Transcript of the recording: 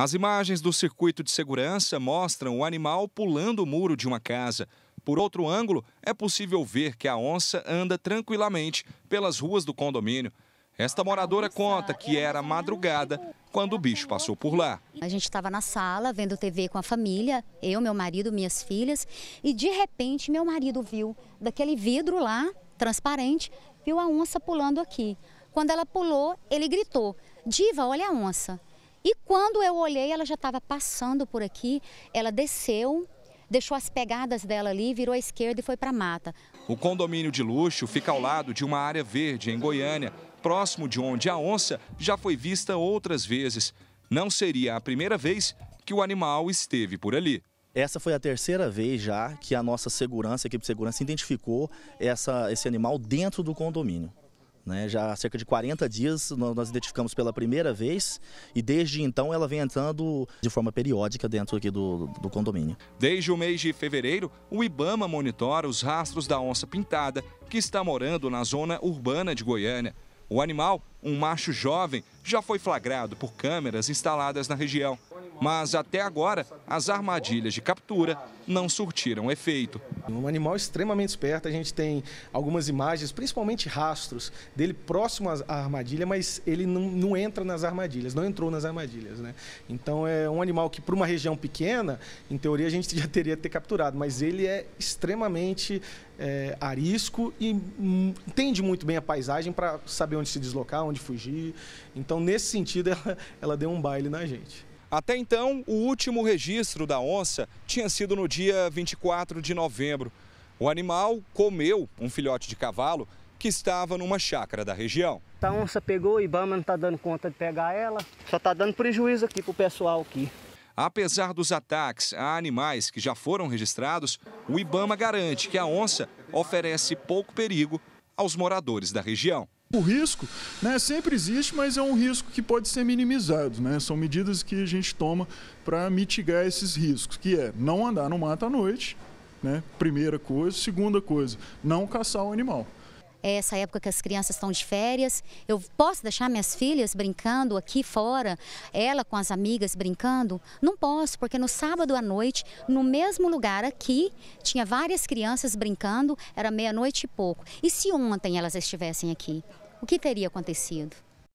As imagens do circuito de segurança mostram o animal pulando o muro de uma casa. Por outro ângulo, é possível ver que a onça anda tranquilamente pelas ruas do condomínio. Esta moradora conta que era madrugada quando o bicho passou por lá. A gente estava na sala vendo TV com a família, eu, meu marido, minhas filhas, e de repente meu marido viu daquele vidro lá, transparente, viu a onça pulando aqui. Quando ela pulou, ele gritou: Diva, olha a onça. E quando eu olhei, ela já estava passando por aqui, ela desceu, deixou as pegadas dela ali, virou à esquerda e foi para a mata. O condomínio de luxo fica ao lado de uma área verde em Goiânia, próximo de onde a onça já foi vista outras vezes. Não seria a primeira vez que o animal esteve por ali. Essa foi a terceira vez já que a nossa segurança, a equipe de segurança, identificou essa, esse animal dentro do condomínio. Né? Já há cerca de 40 dias nós identificamos pela primeira vez e desde então ela vem entrando de forma periódica dentro aqui do, do condomínio. Desde o mês de fevereiro, o Ibama monitora os rastros da onça pintada que está morando na zona urbana de Goiânia. O animal, um macho jovem, já foi flagrado por câmeras instaladas na região mas até agora as armadilhas de captura não surtiram efeito. Um animal extremamente esperto, a gente tem algumas imagens, principalmente rastros dele próximo à armadilha, mas ele não, não entra nas armadilhas, não entrou nas armadilhas. Né? Então é um animal que, para uma região pequena, em teoria a gente já teria que ter capturado, mas ele é extremamente é, arisco e hum, entende muito bem a paisagem para saber onde se deslocar, onde fugir. Então, nesse sentido, ela, ela deu um baile na gente. Até então, o último registro da onça tinha sido no dia 24 de novembro. O animal comeu um filhote de cavalo que estava numa chácara da região. Tá, a onça pegou, e Ibama não está dando conta de pegar ela, só está dando prejuízo aqui para o pessoal aqui. Apesar dos ataques a animais que já foram registrados, o Ibama garante que a onça oferece pouco perigo aos moradores da região. O risco né, sempre existe, mas é um risco que pode ser minimizado. Né? São medidas que a gente toma para mitigar esses riscos, que é não andar no mato à noite, né? primeira coisa. Segunda coisa, não caçar o animal é essa época que as crianças estão de férias. Eu posso deixar minhas filhas brincando aqui fora, ela com as amigas brincando? Não posso, porque no sábado à noite, no mesmo lugar aqui, tinha várias crianças brincando, era meia-noite e pouco. E se ontem elas estivessem aqui? O que teria acontecido?